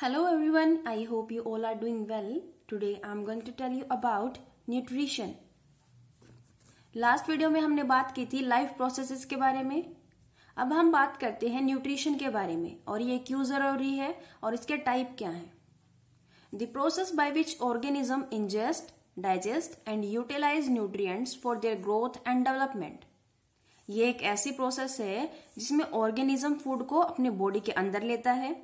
Hello everyone, I hope you all are doing well. Today I am going to tell you about nutrition. Last video में हमने बात की थी life processes के बारे में अब हम बात करते हैं न्यूट्रीशन के बारे में और ये क्यों जरूरी है और इसके टाइप क्या है the process by which organism ingest digest and utilise nutrients for their growth and development ये एक ऐसी प्रोसेस है जिसमें ऑर्गेनिज्म फूड को अपने बॉडी के अंदर लेता है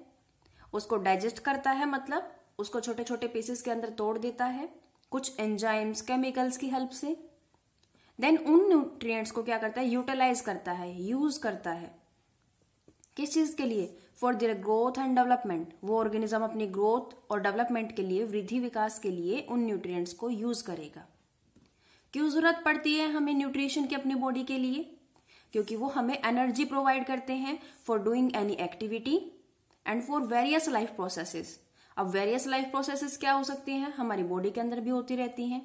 उसको डाइजेस्ट करता है मतलब उसको छोटे छोटे पीसेस के अंदर तोड़ देता है कुछ एंजाइम्स केमिकल्स की हेल्प से देन उन न्यूट्रिएंट्स को क्या करता है यूटिलाइज करता है यूज करता है किस चीज के लिए for their growth and development वो ऑर्गेनिज्म अपनी ग्रोथ और डेवलपमेंट के लिए वृद्धि विकास के लिए उन न्यूट्रिएंट्स को यूज करेगा क्यों जरूरत पड़ती है हमें न्यूट्रिशन की अपनी बॉडी के लिए क्योंकि वो हमें एनर्जी प्रोवाइड करते हैं for doing any activity and for various life processes अब वेरियस लाइफ प्रोसेसेस क्या हो सकती हैं हमारी बॉडी के अंदर भी होती रहती हैं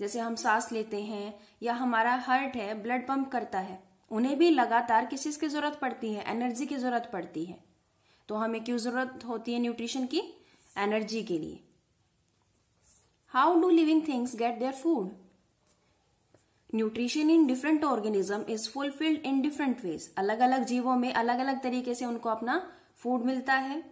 जैसे हम सांस लेते हैं या हमारा हार्ट है ब्लड पंप करता है उन्हें भी लगातार किस चीज की जरूरत पड़ती है एनर्जी की जरूरत पड़ती है तो हमें क्यों जरूरत होती है न्यूट्रिशन की एनर्जी के लिए how do living things get their food nutrition in different organism is fulfilled in different ways अलग अलग जीवों में अलग अलग तरीके से उनको अपना फूड मिलता है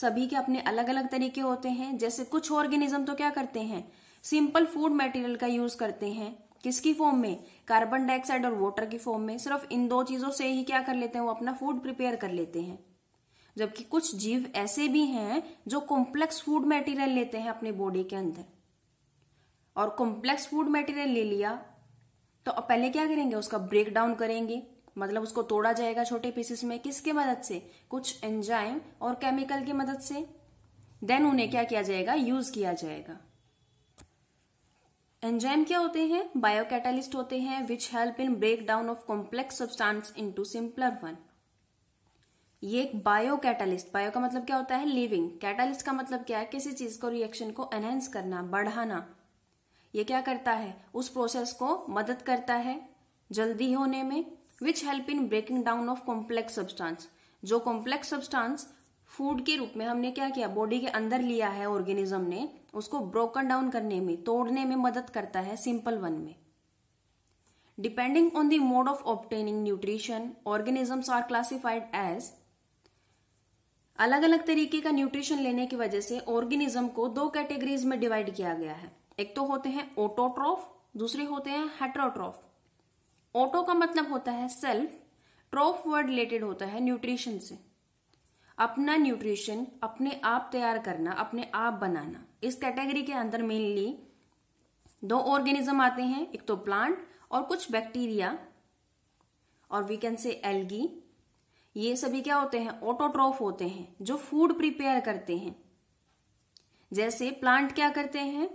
सभी के अपने अलग अलग तरीके होते हैं जैसे कुछ ऑर्गेनिज्म तो क्या करते हैं सिंपल फूड मटेरियल का यूज करते हैं किसकी फॉर्म में कार्बन डाइऑक्साइड और वाटर की फॉर्म में सिर्फ इन दो चीजों से ही क्या कर लेते हैं वो अपना फूड प्रिपेयर कर लेते हैं जबकि कुछ जीव ऐसे भी हैं जो कॉम्प्लेक्स फूड मटेरियल लेते हैं अपने बॉडी के अंदर और कॉम्प्लेक्स फूड मटेरियल ले लिया तो अब पहले क्या करेंगे उसका ब्रेक डाउन करेंगे मतलब उसको तोड़ा जाएगा छोटे पीसेस में किसके मदद से कुछ एंजाइम और केमिकल की मदद से देन उन्हें क्या किया जाएगा यूज किया जाएगा एंजाइम क्या होते हैं बायोकैटालिस्ट होते हैं which help in break down of complex substance into simpler one ये एक बायो कैटालिस्ट बायो का मतलब क्या होता है लिविंग कैटालिस्ट का मतलब क्या है किसी चीज को रिएक्शन को एनहेंस करना बढ़ाना ये क्या करता है उस प्रोसेस को मदद करता है जल्दी होने में which help in breaking down of complex substance जो कॉम्प्लेक्स सब्सटेंस फूड के रूप में हमने क्या किया बॉडी के अंदर लिया है ऑर्गेनिज्म ने उसको ब्रोकन डाउन करने में तोड़ने में मदद करता है सिंपल वन में depending on the mode of obtaining nutrition organisms are classified as अलग अलग तरीके का न्यूट्रिशन लेने की वजह से ऑर्गेनिज्म को दो कैटेगरीज में डिवाइड किया गया है एक तो होते हैं ओटोट्रोफ दूसरे होते हैं हेट्रोट्रोफ ओटो का मतलब होता है सेल्फ ट्रोफ वर्ड रिलेटेड होता है न्यूट्रिशन से अपना न्यूट्रिशन अपने आप तैयार करना अपने आप बनाना इस कैटेगरी के अंदर मेनली दो ऑर्गेनिज्म आते हैं एक तो प्लांट और कुछ बैक्टीरिया और वी कैन से एल्गी ये सभी क्या होते हैं ऑटोट्रोफ होते हैं जो फूड प्रिपेयर करते हैं जैसे प्लांट क्या करते हैं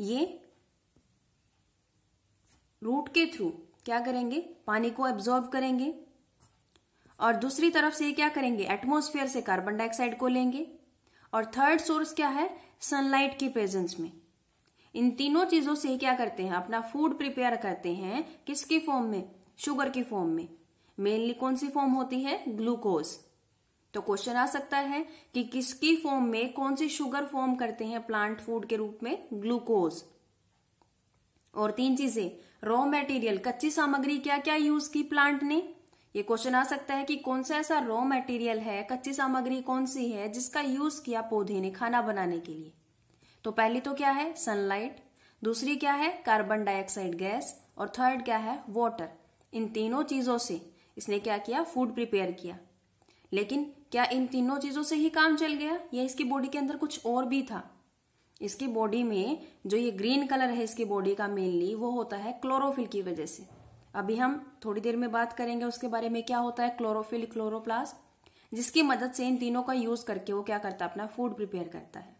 ये रूट के थ्रू क्या करेंगे पानी को एब्जॉर्ब करेंगे और दूसरी तरफ से क्या करेंगे एटमोस्फेयर से कार्बन डाइऑक्साइड को लेंगे और थर्ड सोर्स क्या है सनलाइट के प्रेजेंस में इन तीनों चीजों से क्या करते हैं अपना फूड प्रिपेयर करते हैं किसके फॉर्म में शुगर के फॉर्म में मेनली कौन सी फॉर्म होती है ग्लूकोज तो क्वेश्चन आ सकता है कि किसकी फॉर्म में कौन सी शुगर फॉर्म करते हैं प्लांट फूड के रूप में ग्लूकोज और तीन चीजें रॉ मटेरियल कच्ची सामग्री क्या क्या यूज की प्लांट ने ये क्वेश्चन आ सकता है कि कौन सा ऐसा रॉ मटेरियल है कच्ची सामग्री कौन सी है जिसका यूज किया पौधे ने खाना बनाने के लिए तो पहली तो क्या है सनलाइट दूसरी क्या है कार्बन डाइऑक्साइड गैस और थर्ड क्या है वॉटर इन तीनों चीजों से इसने क्या किया फूड प्रिपेयर किया लेकिन क्या इन तीनों चीजों से ही काम चल गया या इसकी बॉडी के अंदर कुछ और भी था इसकी बॉडी में जो ये ग्रीन कलर है इसकी बॉडी का मेनली वो होता है क्लोरोफिल की वजह से अभी हम थोड़ी देर में बात करेंगे उसके बारे में क्या होता है क्लोरोफिल क्लोरोप्लास्ट जिसकी मदद से इन तीनों का यूज करके वो क्या करता है अपना फूड प्रिपेयर करता है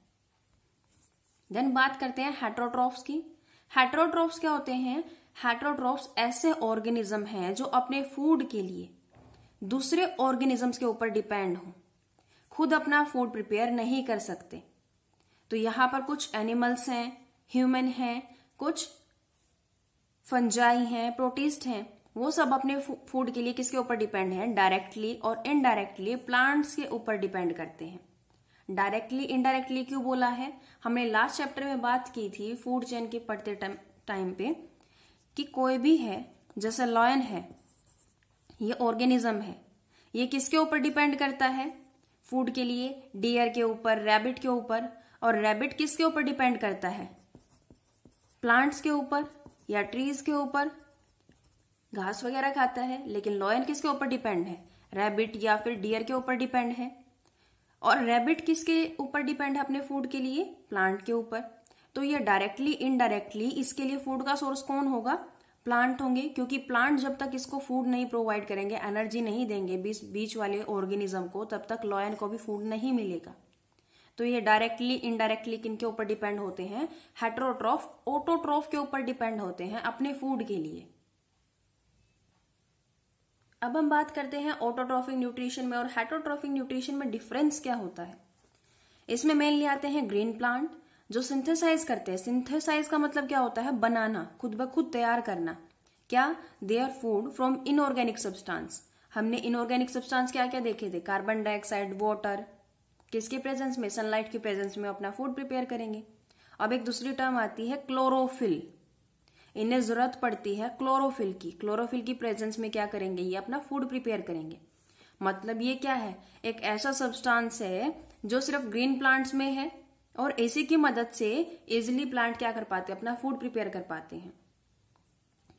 देन बात करते हैं हेट्रोट्रॉफ्स की हेट्रोट्रॉफ्स क्या होते हैं हेट्रोट्रॉफ्स ऐसे ऑर्गेनिज्म हैं जो अपने फूड के लिए दूसरे ऑर्गेनिजम्स के ऊपर डिपेंड हो खुद अपना फूड प्रिपेयर नहीं कर सकते तो यहां पर कुछ एनिमल्स हैं ह्यूमन हैं कुछ फंजाई हैं प्रोटीस्ट हैं वो सब अपने फूड के लिए किसके ऊपर डिपेंड हैं डायरेक्टली और इनडायरेक्टली प्लांट्स के ऊपर डिपेंड करते हैं डायरेक्टली इनडायरेक्टली क्यों बोला है हमने लास्ट चैप्टर में बात की थी फूड चेन के पढ़ते टाइम पे कि कोई भी है जैसे लॉयन है ये ऑर्गेनिज्म है ये किसके ऊपर डिपेंड करता है फूड के लिए डियर के ऊपर रैबिट के ऊपर और रैबिट किसके ऊपर डिपेंड करता है प्लांट्स के ऊपर या ट्रीज के ऊपर घास वगैरह खाता है लेकिन लॉयन किसके ऊपर डिपेंड है रैबिट या फिर डियर के ऊपर डिपेंड है और रैबिट किसके ऊपर डिपेंड है अपने फूड के लिए प्लांट के ऊपर तो ये डायरेक्टली इनडायरेक्टली इसके लिए फूड का सोर्स कौन होगा प्लांट होंगे क्योंकि प्लांट जब तक इसको फूड नहीं प्रोवाइड करेंगे एनर्जी नहीं देंगे बीच बीच वाले ऑर्गेनिज्म को तब तक लॉयन को भी फूड नहीं मिलेगा तो ये डायरेक्टली इनडायरेक्टली किन के ऊपर डिपेंड होते हैं हेट्रोट्रॉफ ऑटोट्रॉफ के ऊपर डिपेंड होते हैं अपने फूड के लिए अब हम बात करते हैं ऑटोट्रॉफिक न्यूट्रिशन में और हेट्रोट्रॉफिक न्यूट्रिशन में डिफरेंस क्या होता है इसमें मेनली आते हैं ग्रीन प्लांट जो सिंथेसाइज करते हैं सिंथेसाइज का मतलब क्या होता है बनाना खुद ब खुद तैयार करना क्या they are food from inorganic substance हमने इनऑर्गेनिक सब्सटेंस क्या क्या देखे थे कार्बन डाइऑक्साइड वाटर किसके प्रेजेंस में सनलाइट के प्रेजेंस में अपना फूड प्रिपेयर करेंगे अब एक दूसरी टर्म आती है क्लोरोफिल इन्हें जरूरत पड़ती है क्लोरोफिल की क्लोरोफिल की प्रेजेंस में क्या करेंगे ये अपना फूड प्रिपेयर करेंगे मतलब ये क्या है एक ऐसा सब्सटेंस है जो सिर्फ ग्रीन प्लांट्स में है और एसी की मदद से इजिली प्लांट क्या कर पाते हैं अपना फूड प्रिपेयर कर पाते हैं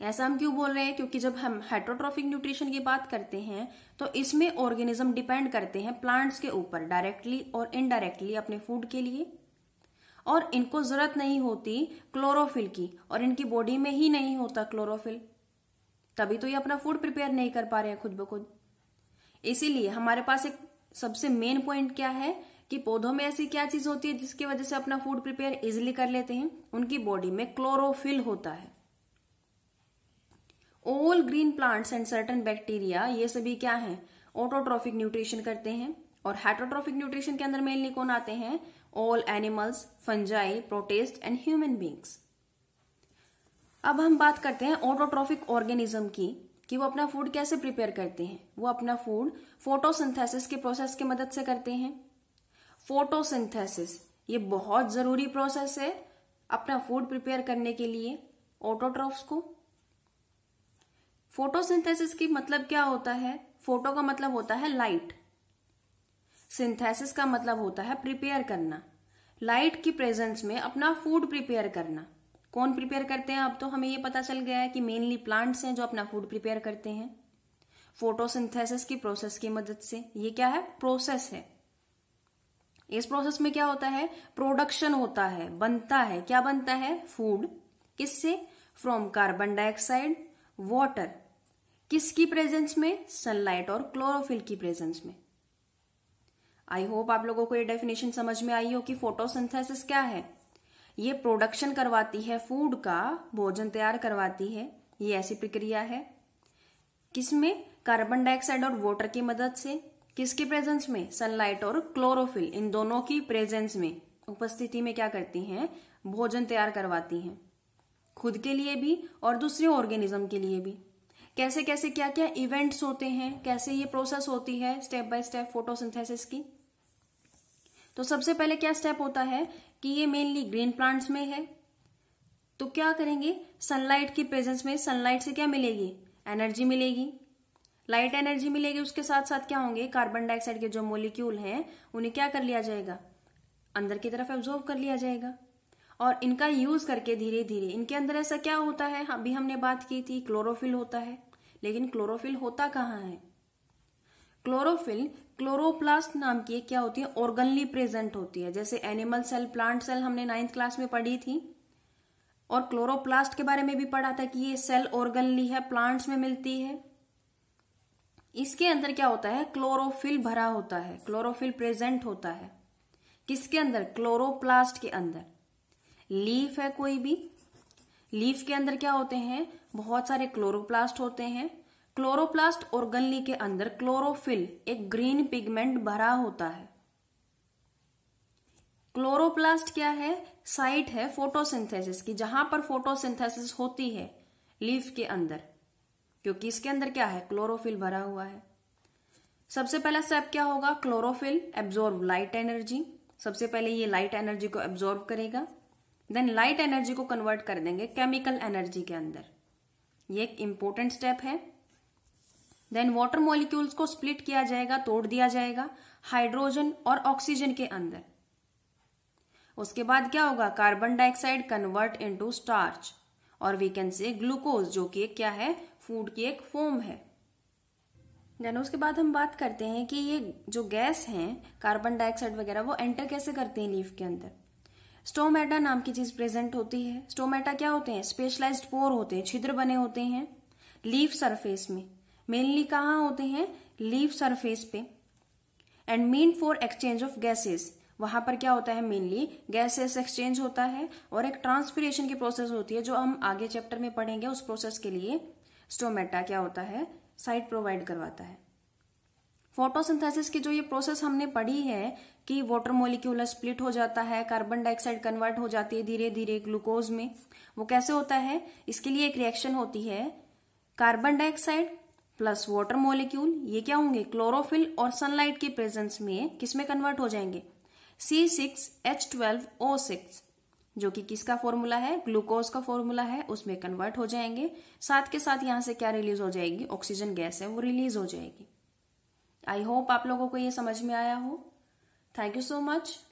ऐसा हम क्यों बोल रहे हैं क्योंकि जब हम हाइड्रोट्रॉफिक न्यूट्रिशन की बात करते हैं तो इसमें ऑर्गेनिज्म डिपेंड करते हैं प्लांट्स के ऊपर डायरेक्टली और इनडायरेक्टली अपने फूड के लिए और इनको जरूरत नहीं होती क्लोरोफिल की और इनकी बॉडी में ही नहीं होता क्लोरोफिल तभी तो ये अपना फूड प्रिपेयर नहीं कर पा रहे हैं खुद ब खुद इसीलिए हमारे पास एक सबसे मेन पॉइंट क्या है कि पौधों में ऐसी क्या चीज होती है जिसकी वजह से अपना फूड प्रिपेयर इजिली कर लेते हैं उनकी बॉडी में क्लोरोफिल होता है all green plants and certain bacteria ये सभी क्या है ऑटोट्रॉफिक न्यूट्रिशन करते हैं और हाइट्रोट्रॉफिक न्यूट्रिशन के अंदर मेनली कौन आते हैं all animals fungi protists and human beings अब हम बात करते हैं ऑटोट्रॉफिक ऑर्गेनिज्म की कि वो अपना फूड कैसे प्रिपेयर करते हैं वो अपना फूड फोटोसिंथेसिस के प्रोसेस की मदद से करते हैं फोटोसिंथेसिस ये बहुत जरूरी प्रोसेस है अपना फूड प्रिपेयर करने के लिए ऑटोट्रॉफ्स को फोटोसिंथेसिस की मतलब क्या होता है फोटो का मतलब होता है लाइट सिंथेसिस का मतलब होता है प्रिपेयर करना लाइट की प्रेजेंस में अपना फूड प्रिपेयर करना कौन प्रिपेयर करते हैं अब तो हमें ये पता चल गया है कि मेनली प्लांट्स हैं जो अपना फूड प्रिपेयर करते हैं फोटोसिंथेसिस की प्रोसेस की मदद से ये क्या है प्रोसेस है इस प्रोसेस में क्या होता है प्रोडक्शन होता है बनता है क्या बनता है फूड किससे फ्रॉम कार्बन डाइऑक्साइड वाटर किसकी प्रेजेंस में सनलाइट और क्लोरोफिल की प्रेजेंस में आई होप आप लोगों को ये डेफिनेशन समझ में आई हो कि फोटोसिंथेसिस क्या है ये प्रोडक्शन करवाती है फूड का भोजन तैयार करवाती है ये ऐसी प्रक्रिया है किसमें कार्बन डाइऑक्साइड और वाटर की मदद से किसके प्रेजेंस में सनलाइट और क्लोरोफिल इन दोनों की प्रेजेंस में उपस्थिति में क्या करती हैं भोजन तैयार करवाती हैं खुद के लिए भी और दूसरे ऑर्गेनिज्म के लिए भी कैसे कैसे क्या क्या इवेंट्स होते हैं कैसे ये प्रोसेस होती है स्टेप बाय स्टेप फोटोसिंथेसिस की तो सबसे पहले क्या स्टेप होता है कि ये मेनली ग्रीन प्लांट्स में है तो क्या करेंगे सनलाइट की प्रेजेंस में सनलाइट से क्या मिलेगी एनर्जी मिलेगी लाइट एनर्जी मिलेगी उसके साथ साथ क्या होंगे कार्बन डाइऑक्साइड के जो मोलिक्यूल हैं उन्हें क्या कर लिया जाएगा अंदर की तरफ एब्जॉर्व कर लिया जाएगा और इनका यूज करके धीरे धीरे इनके अंदर ऐसा क्या होता है अभी हमने बात की थी क्लोरोफिल होता है लेकिन क्लोरोफिल होता कहाँ है क्लोरोफिल क्लोरोप्लास्ट नाम की क्या होती है ऑर्गनली प्रेजेंट होती है जैसे एनिमल सेल प्लांट सेल हमने नाइन्थ क्लास में पढ़ी थी और क्लोरोप्लास्ट के बारे में भी पढ़ा था कि ये सेल ऑर्गनली है प्लांट्स में मिलती है इसके अंदर क्या होता है क्लोरोफिल भरा होता है क्लोरोफिल प्रेजेंट होता है किसके अंदर क्लोरोप्लास्ट के अंदर लीफ है कोई भी लीफ के अंदर क्या होते हैं बहुत सारे क्लोरोप्लास्ट होते हैं क्लोरोप्लास्ट और गन्ली के अंदर क्लोरोफिल एक ग्रीन पिगमेंट भरा होता है क्लोरोप्लास्ट क्या है साइट है फोटोसिंथेसिस की जहां पर फोटोसिंथेसिस होती है लीफ के अंदर क्योंकि इसके अंदर क्या है क्लोरोफिल भरा हुआ है सबसे पहला स्टेप क्या होगा क्लोरोफिल एब्जॉर्व लाइट एनर्जी सबसे पहले ये लाइट एनर्जी को एब्जॉर्व करेगा देन लाइट एनर्जी को कन्वर्ट कर देंगे केमिकल एनर्जी के अंदर ये एक इंपॉर्टेंट स्टेप है देन वाटर मॉलिक्यूल्स को स्प्लिट किया जाएगा तोड़ दिया जाएगा हाइड्रोजन और ऑक्सीजन के अंदर उसके बाद क्या होगा carbon dioxide convert into starch और वी कैन से ग्लूकोज जो कि क्या है फूड की एक फॉर्म है देन उसके बाद हम बात करते हैं कि ये जो गैस हैं कार्बन डाइऑक्साइड वगैरह वो एंटर कैसे करते हैं लीफ के अंदर स्टोमेटा नाम की चीज प्रेजेंट होती है स्टोमेटा क्या होते हैं स्पेशलाइज पोर होते हैं छिद्र बने होते हैं लीफ सरफेस में मेनली कहाँ होते हैं लीफ सरफेस पे and mean for exchange of gases वहां पर क्या होता है मेनली गैसेस एक्सचेंज होता है और एक ट्रांसपीरेशन की प्रोसेस होती है जो हम आगे चैप्टर में पढ़ेंगे उस प्रोसेस के लिए स्टोमेटा क्या होता है साइट प्रोवाइड करवाता है फोटोसिंथेसिस की जो ये प्रोसेस हमने पढ़ी है कि वाटर मोलिक्यूलर स्प्लिट हो जाता है कार्बन डाइऑक्साइड कन्वर्ट हो जाती है धीरे धीरे ग्लूकोज में वो कैसे होता है इसके लिए एक रिएक्शन होती है carbon dioxide plus water molecule ये क्या होंगे क्लोरोफिल और सनलाइट के प्रेजेंस में किसमें कन्वर्ट हो जाएंगे C six H twelve O six जो कि किसका फॉर्मूला है ग्लूकोज का फॉर्मूला है उसमें कन्वर्ट हो जाएंगे साथ के साथ यहां से क्या रिलीज हो जाएगी ऑक्सीजन गैस है वो रिलीज हो जाएगी आई होप आप लोगों को ये समझ में आया हो थैंक यू सो मच